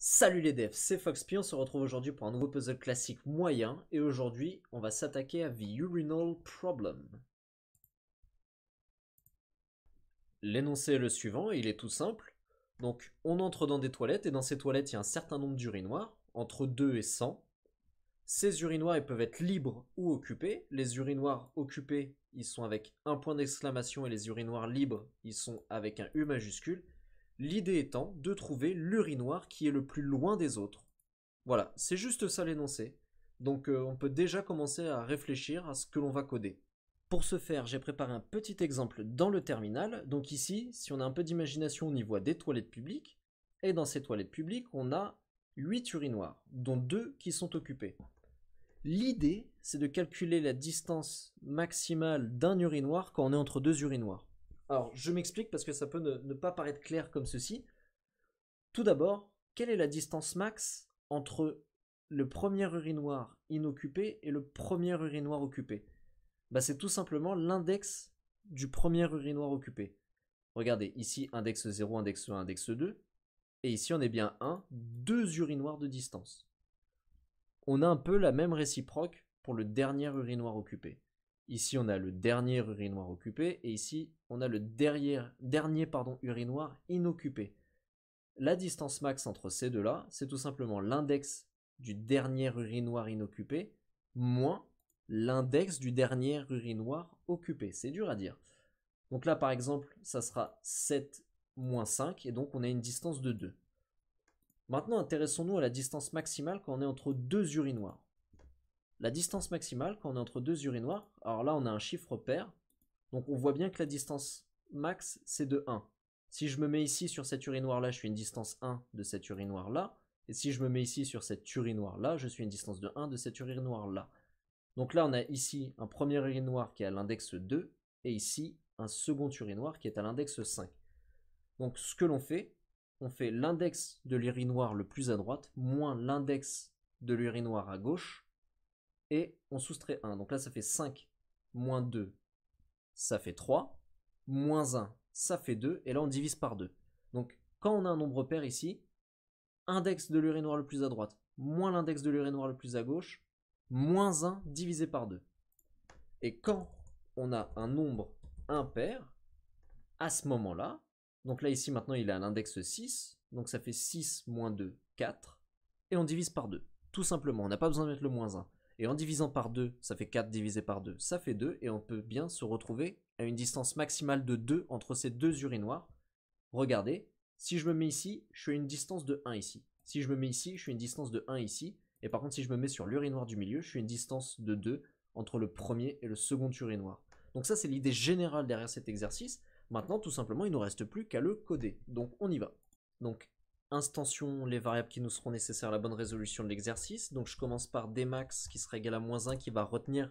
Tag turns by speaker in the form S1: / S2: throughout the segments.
S1: Salut les devs, c'est Foxpy, on se retrouve aujourd'hui pour un nouveau puzzle classique moyen, et aujourd'hui, on va s'attaquer à The Urinal Problem. L'énoncé est le suivant, il est tout simple. Donc, on entre dans des toilettes, et dans ces toilettes, il y a un certain nombre d'urinoirs, entre 2 et 100. Ces urinoirs, peuvent être libres ou occupés. Les urinoirs occupés, ils sont avec un point d'exclamation, et les urinoirs libres, ils sont avec un U majuscule l'idée étant de trouver l'urinoir qui est le plus loin des autres. Voilà, c'est juste ça l'énoncé. Donc euh, on peut déjà commencer à réfléchir à ce que l'on va coder. Pour ce faire, j'ai préparé un petit exemple dans le terminal. Donc ici, si on a un peu d'imagination, on y voit des toilettes publiques. Et dans ces toilettes publiques, on a 8 urinoirs, dont 2 qui sont occupés. L'idée, c'est de calculer la distance maximale d'un urinoir quand on est entre deux urinoirs. Alors, je m'explique parce que ça peut ne, pas paraître clair comme ceci. Tout d'abord, quelle est la distance max entre le premier urinoir inoccupé et le premier urinoir occupé bah, C'est tout simplement l'index du premier urinoir occupé. Regardez, ici, index 0, index 1, index 2. Et ici, on est bien 1, deux urinoirs de distance. On a un peu la même réciproque pour le dernier urinoir occupé. Ici, on a le dernier urinoir occupé et ici, on a le dernier pardon, urinoir inoccupé. La distance max entre ces deux-là, c'est tout simplement l'index du dernier urinoir inoccupé moins l'index du dernier urinoir occupé. C'est dur à dire. Donc là, par exemple, ça sera 7 moins 5 et donc on a une distance de 2. Maintenant, intéressons-nous à la distance maximale quand on est entre deux urinoirs la distance maximale quand on est entre deux urinoirs, alors là on a un chiffre pair, donc on voit bien que la distance max c'est de 1. Si je me mets ici sur cette urinoir là, je suis une distance 1 de cette urinoir là, et si je me mets ici sur cet urinoir là, je suis une distance de 1 de cette urinoir là. Donc là on a ici un premier urinoir qui est à l'index 2, et ici un second urinoir qui est à l'index 5. Donc ce que l'on fait, on fait l'index de l'urinoir le plus à droite moins l'index de l'urinoir à gauche, et on soustrait 1. Donc là, ça fait 5 moins 2, ça fait 3. Moins 1, ça fait 2. Et là, on divise par 2. Donc quand on a un nombre pair ici, index de l'urinoir le plus à droite, moins l'index de l'urinoir le plus à gauche, moins 1 divisé par 2. Et quand on a un nombre impair, à ce moment-là, donc là ici maintenant il est à l'index 6, donc ça fait 6 moins 2, 4, et on divise par 2, tout simplement, on n'a pas besoin de mettre le moins 1. Et en divisant par 2, ça fait 4 divisé par 2, ça fait 2. Et on peut bien se retrouver à une distance maximale de 2 entre ces deux urinoirs. Regardez, si je me mets ici, je suis à une distance de 1 ici. Si je me mets ici, je suis à une distance de 1 ici. Et par contre, si je me mets sur l'urinoir du milieu, je suis à une distance de 2 entre le premier et le second urinoir. Donc ça, c'est l'idée générale derrière cet exercice. Maintenant, tout simplement, il ne nous reste plus qu'à le coder. Donc on y va. Donc instention les variables qui nous seront nécessaires à la bonne résolution de l'exercice. Donc je commence par dmax qui sera égal à moins 1 qui va retenir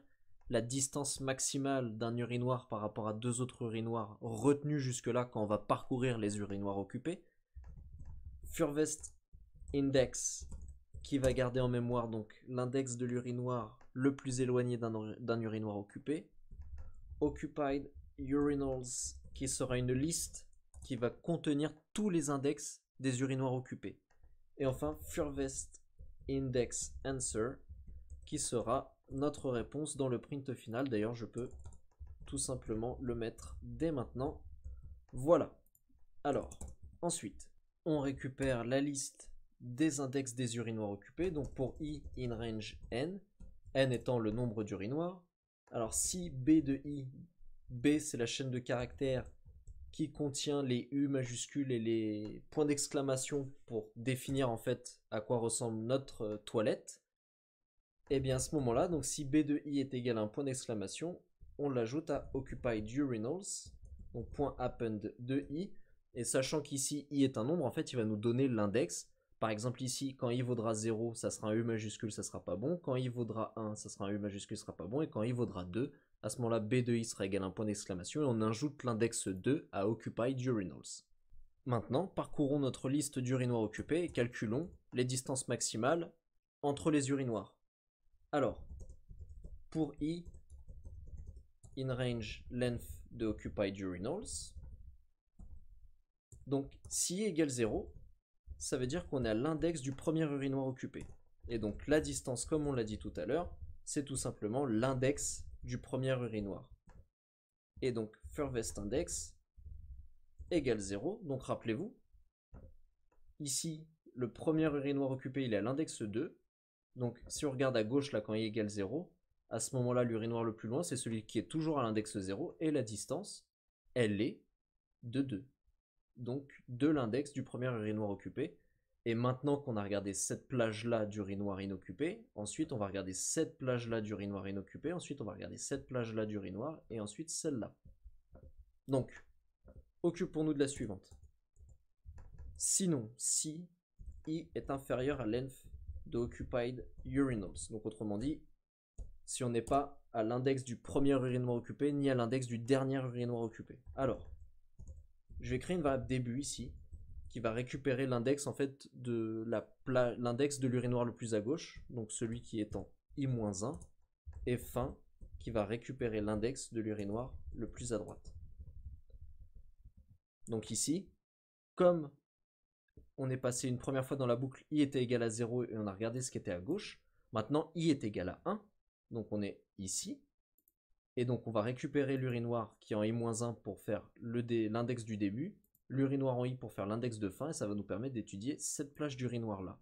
S1: la distance maximale d'un urinoir par rapport à deux autres urinoirs retenus jusque-là quand on va parcourir les urinoirs occupés. Furvest index qui va garder en mémoire donc l'index de l'urinoir le plus éloigné d'un urinoir occupé. Occupied urinals qui sera une liste qui va contenir tous les index des urinoirs occupés. Et enfin, Furvest Index Answer, qui sera notre réponse dans le print final. D'ailleurs, je peux tout simplement le mettre dès maintenant. Voilà. Alors, ensuite, on récupère la liste des index des urinoirs occupés. Donc pour i in range n, n étant le nombre d'urinoirs. Alors si b de i, b c'est la chaîne de caractères qui contient les U majuscules et les points d'exclamation pour définir en fait à quoi ressemble notre euh, toilette, et eh bien à ce moment-là, donc si B de I est égal à un point d'exclamation, on l'ajoute à occupied urinals, donc point happened de I, et sachant qu'ici I est un nombre, en fait il va nous donner l'index. Par exemple ici, quand I vaudra 0, ça sera un U majuscule, ça sera pas bon, quand I vaudra 1, ça sera un U majuscule, ça sera pas bon, et quand I vaudra 2, à ce moment-là, B de I sera égal à un point d'exclamation et on ajoute l'index 2 à Occupied Urinals. Maintenant, parcourons notre liste d'urinoirs occupés et calculons les distances maximales entre les urinoirs. Alors, pour I, in range length de occupied urinals, donc si I égale 0, ça veut dire qu'on est à l'index du premier urinoir occupé. Et donc la distance, comme on l'a dit tout à l'heure, c'est tout simplement l'index du premier urinoir. Et donc Furvest Index égale 0. Donc rappelez-vous, ici, le premier urinoir occupé, il est à l'index 2. Donc si on regarde à gauche, là, quand il égale 0, à ce moment-là, l'urinoir le plus loin, c'est celui qui est toujours à l'index 0. Et la distance, elle est de 2. Donc de l'index du premier urinoir occupé. Et maintenant qu'on a regardé cette plage-là du noir inoccupé, ensuite on va regarder cette plage-là du noir inoccupé, ensuite on va regarder cette plage-là du noir et ensuite celle-là. Donc, occupons-nous de la suivante. Sinon, si I est inférieur à length de occupied urinals. Donc autrement dit, si on n'est pas à l'index du premier urinoir occupé, ni à l'index du dernier urinoir occupé. Alors, je vais créer une variable début ici, qui va récupérer l'index en fait de l'index de l'urinoir le plus à gauche, donc celui qui est en i-1, et fin qui va récupérer l'index de l'urinoir le plus à droite. Donc ici, comme on est passé une première fois dans la boucle i était égal à 0 et on a regardé ce qui était à gauche, maintenant i est égal à 1, donc on est ici, et donc on va récupérer l'urinoir qui est en i-1 pour faire l'index du début, l'urinoir en i pour faire l'index de fin, et ça va nous permettre d'étudier cette plage d'urinoir là.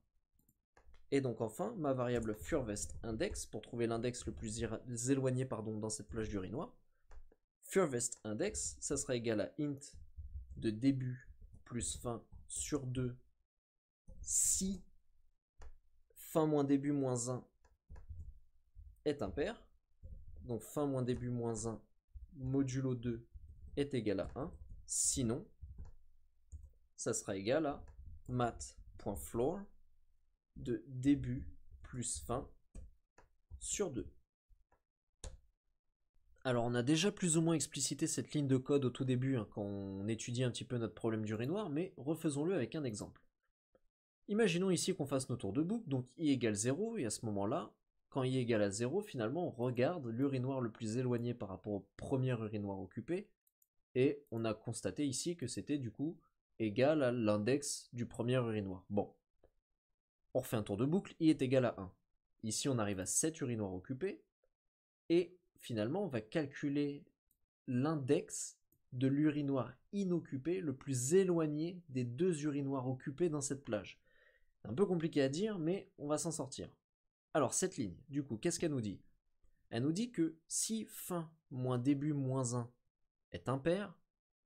S1: Et donc enfin, ma variable furvest index, pour trouver l'index le plus éloigné pardon, dans cette plage d'urinoir, furvest index, ça sera égal à int de début plus fin sur 2 si fin moins début moins 1 est impair. Donc fin moins début moins 1 modulo 2 est égal à 1. Sinon, ça sera égal à mat.floor de début plus fin sur 2. Alors on a déjà plus ou moins explicité cette ligne de code au tout début hein, quand on étudie un petit peu notre problème d'urinoir, mais refaisons-le avec un exemple. Imaginons ici qu'on fasse nos tours de boucle, donc i égale 0, et à ce moment-là, quand i égale à 0, finalement on regarde l'urinoir le plus éloigné par rapport au premier urinoir occupé, et on a constaté ici que c'était du coup égal à l'index du premier urinoir. Bon. On refait un tour de boucle, i est égal à 1. Ici, on arrive à 7 urinoirs occupés. Et finalement, on va calculer l'index de l'urinoir inoccupé le plus éloigné des deux urinoirs occupés dans cette plage. Un peu compliqué à dire, mais on va s'en sortir. Alors, cette ligne, du coup, qu'est-ce qu'elle nous dit Elle nous dit que si fin moins début moins 1 est impair,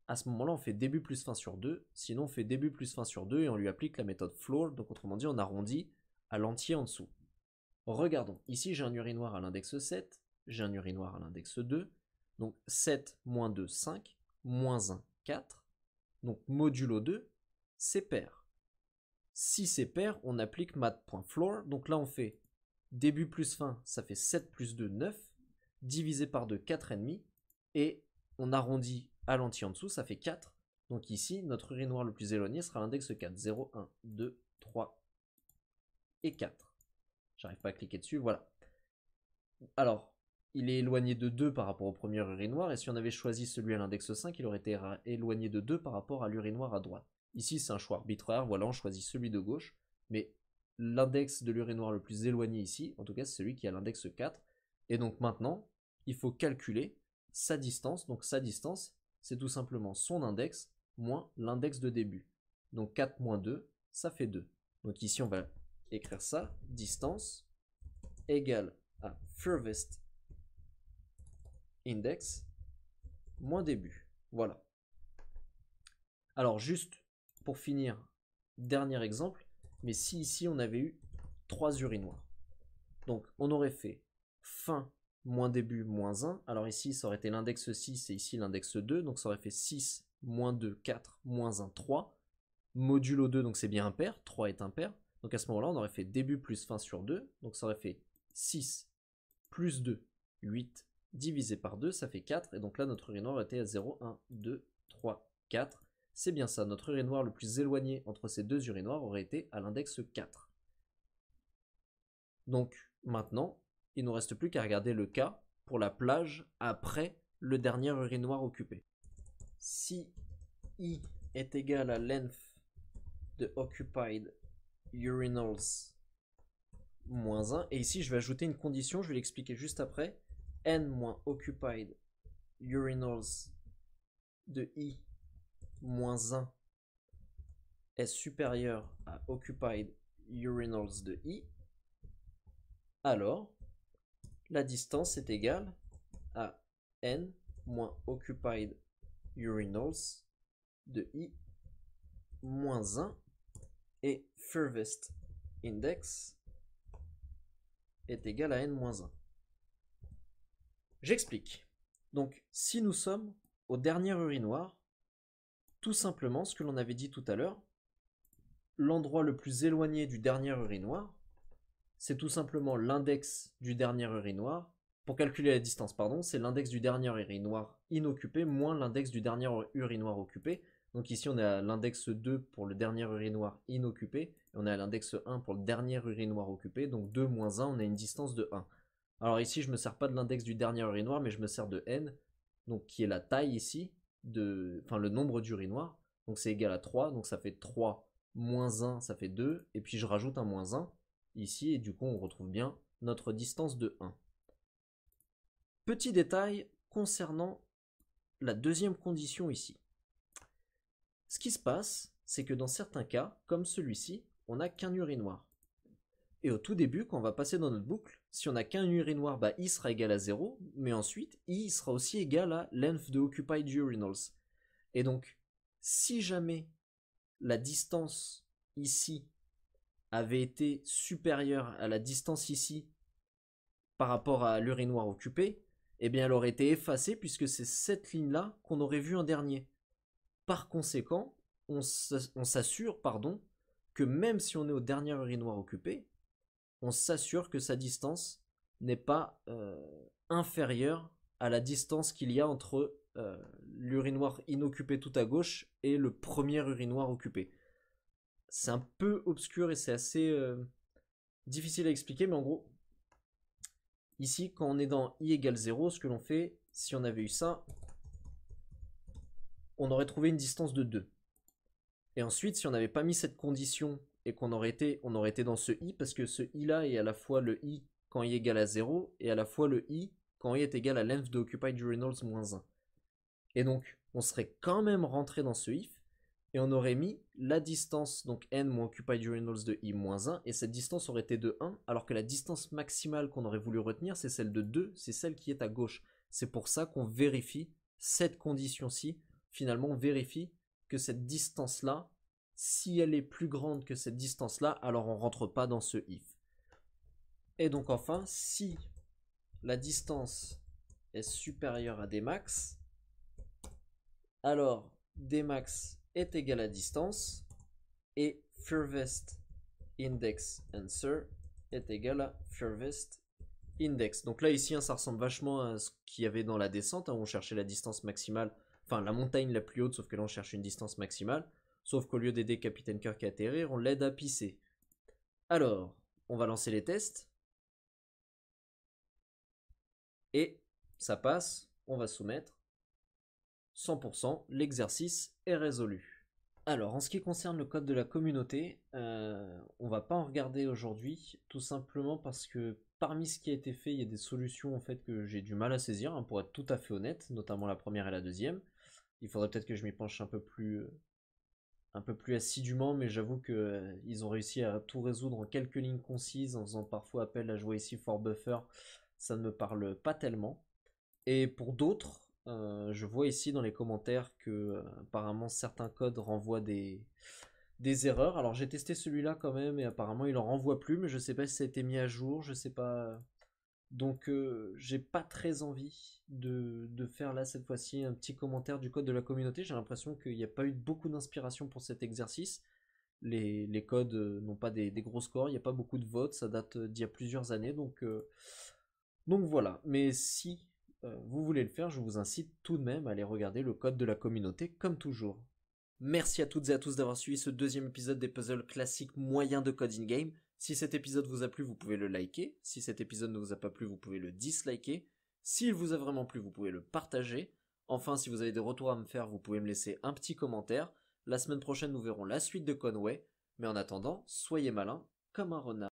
S1: à ce moment-là, on fait début plus fin sur 2. Sinon, on fait début plus fin sur 2 et on lui applique la méthode floor. Donc, autrement dit, on arrondit à l'entier en dessous. Regardons. Ici, j'ai un urinoir à l'index 7. J'ai un urinoir à l'index 2. Donc, 7 moins 2, 5. Moins 1, 4. Donc, modulo 2, c'est pair. Si c'est pair, on applique mat.floor. Donc là, on fait début plus fin, ça fait 7 plus 2, 9, divisé par 2, 4,5, et on arrondit Alenti en dessous, ça fait 4. Donc ici, notre urinoir le plus éloigné sera l'index 4. 0, 1, 2, 3 et 4. J'arrive pas à cliquer dessus, voilà. Alors, il est éloigné de 2 par rapport au premier urinoir, et si on avait choisi celui à l'index 5, il aurait été éloigné de 2 par rapport à l'urinoir à droite. Ici, c'est un choix arbitraire, voilà, on choisit celui de gauche, mais l'index de l'urinoir le plus éloigné ici, en tout cas, c'est celui qui a l'index 4. Et donc maintenant, il faut calculer sa distance, donc sa distance, c'est tout simplement son index moins l'index de début. Donc 4 moins 2, ça fait 2. Donc ici, on va écrire ça, distance égale à furthest index moins début. Voilà. Alors juste pour finir, dernier exemple, mais si ici on avait eu trois urinoirs, donc on aurait fait fin moins début, moins 1. Alors ici, ça aurait été l'index 6 et ici l'index 2, donc ça aurait fait 6, moins 2, 4, moins 1, 3. Modulo 2, donc c'est bien impair, 3 est impair. Donc à ce moment-là, on aurait fait début plus fin sur 2, donc ça aurait fait 6 plus 2, 8, divisé par 2, ça fait 4. Et donc là, notre urinoir était aurait été à 0, 1, 2, 3, 4. C'est bien ça, notre urinoir le plus éloigné entre ces deux urinoirs aurait été à l'index 4. Donc maintenant, il nous reste plus qu'à regarder le cas pour la plage après le dernier urinoir occupé. Si I est égal à length de occupied urinals moins 1, et ici je vais ajouter une condition, je vais l'expliquer juste après, n moins occupied urinals de I moins 1 est supérieur à occupied urinals de I, alors la distance est égale à n moins occupied urinals de i moins 1 et furthest index est égal à n moins 1. J'explique. Donc si nous sommes au dernier urinoir, tout simplement ce que l'on avait dit tout à l'heure, l'endroit le plus éloigné du dernier urinoir c'est tout simplement l'index du dernier urinoir. Pour calculer la distance, pardon, c'est l'index du dernier urinoir inoccupé moins l'index du dernier urinoir occupé. Donc ici, on est à l'index 2 pour le dernier urinoir inoccupé, et on est à l'index 1 pour le dernier urinoir occupé, donc 2 moins 1, on a une distance de 1. Alors ici, je ne me sers pas de l'index du dernier urinoir, mais je me sers de n, donc qui est la taille ici, de, enfin le nombre d'urinoirs, donc c'est égal à 3, donc ça fait 3 moins 1, ça fait 2, et puis je rajoute un moins 1, ici, et du coup on retrouve bien notre distance de 1. Petit détail concernant la deuxième condition ici. Ce qui se passe, c'est que dans certains cas, comme celui-ci, on n'a qu'un urinoir. Et au tout début, quand on va passer dans notre boucle, si on n'a qu'un urinoir, bah, i sera égal à 0, mais ensuite, i sera aussi égal à length de occupied urinals. Et donc, si jamais la distance ici avait été supérieure à la distance ici par rapport à l'urinoir occupé, eh bien elle aurait été effacée puisque c'est cette ligne-là qu'on aurait vu en dernier. Par conséquent, on s'assure, pardon, que même si on est au dernier urinoir occupé, on s'assure que sa distance n'est pas euh, inférieure à la distance qu'il y a entre euh, l'urinoir inoccupé tout à gauche et le premier urinoir occupé c'est un peu obscur et c'est assez euh, difficile à expliquer, mais en gros, ici, quand on est dans i égale 0, ce que l'on fait, si on avait eu ça, on aurait trouvé une distance de 2. Et ensuite, si on n'avait pas mis cette condition et qu'on aurait été, on aurait été dans ce i, parce que ce i là est à la fois le i quand i égale à 0 et à la fois le i quand i est égal à length de occupied journals moins 1. Et donc, on serait quand même rentré dans ce if, et on aurait mis la distance, donc n moins occupied urinals de i moins 1, et cette distance aurait été de 1, alors que la distance maximale qu'on aurait voulu retenir, c'est celle de 2, c'est celle qui est à gauche. C'est pour ça qu'on vérifie cette condition-ci, finalement on vérifie que cette distance-là, si elle est plus grande que cette distance-là, alors on ne rentre pas dans ce if. Et donc enfin, si la distance est supérieure à dmax, alors dmax est égal à distance et furthest index answer est égal à furthest index. Donc là ici hein, ça ressemble vachement à ce qu'il y avait dans la descente, où hein. on cherchait la distance maximale, enfin la montagne la plus haute, sauf que là on cherche une distance maximale, sauf qu'au lieu d'aider Capitaine Kirk à atterrir, on l'aide à pisser. Alors, on va lancer les tests. Et ça passe, on va soumettre. 100%, l'exercice est résolu. Alors, en ce qui concerne le code de la communauté, euh, on va pas en regarder aujourd'hui, tout simplement parce que parmi ce qui a été fait, il y a des solutions en fait que j'ai du mal à saisir, hein, pour être tout à fait honnête, notamment la première et la deuxième. Il faudrait peut-être que je m'y penche un peu plus, euh, un peu plus assidûment, mais j'avoue qu'ils euh, ils ont réussi à tout résoudre en quelques lignes concises, en faisant parfois appel à jouer ici for buffer. Ça ne me parle pas tellement. Et pour d'autres, euh, je vois ici dans les commentaires que euh, apparemment certains codes renvoient des, des erreurs. Alors j'ai testé celui-là quand même et apparemment il en renvoie plus, mais je sais pas si ça a été mis à jour, je sais pas. Donc euh, j'ai pas très envie de, de faire là cette fois-ci un petit commentaire du code de la communauté. J'ai l'impression qu'il n'y a pas eu beaucoup d'inspiration pour cet exercice. Les, les codes n'ont pas des, des, gros scores, il n'y a pas beaucoup de votes, ça date d'il y a plusieurs années, donc, donc voilà. Mais si euh, vous voulez le faire, je vous incite tout de même à aller regarder le code de la communauté comme toujours. Merci à toutes et à tous d'avoir suivi ce deuxième épisode des puzzles classiques moyens de coding game. Si cet épisode vous a plu, vous pouvez le liker. Si cet épisode ne vous a pas plu, vous pouvez le disliker. S'il vous a vraiment plu, vous pouvez le partager. Enfin, si vous avez des retours à me faire, vous pouvez me laisser un petit commentaire. La semaine prochaine, nous verrons la suite de Conway. Mais en attendant, soyez malins comme un renard.